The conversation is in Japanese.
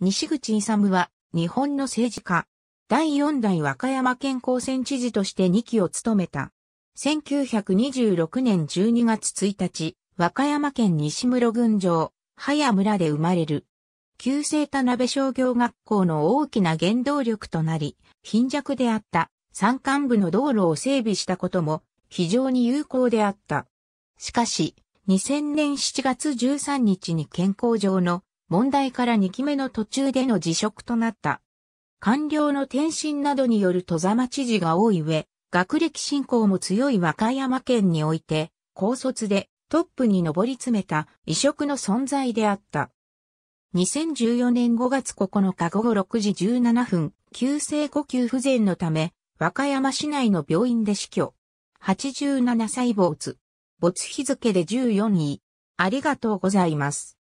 西口勇は、日本の政治家。第4代和歌山県高専知事として2期を務めた。1926年12月1日、和歌山県西室郡上、早村で生まれる。旧制田鍋商業学校の大きな原動力となり、貧弱であった山間部の道路を整備したことも非常に有効であった。しかし、2000年7月13日に健康上の問題から2期目の途中での辞職となった。官僚の転身などによる戸様知事が多い上、学歴信仰も強い和歌山県において、高卒でトップに上り詰めた異色の存在であった。2014年5月9日午後6時17分、急性呼吸不全のため、和歌山市内の病院で死去。87歳没。没日付で14位。ありがとうございます。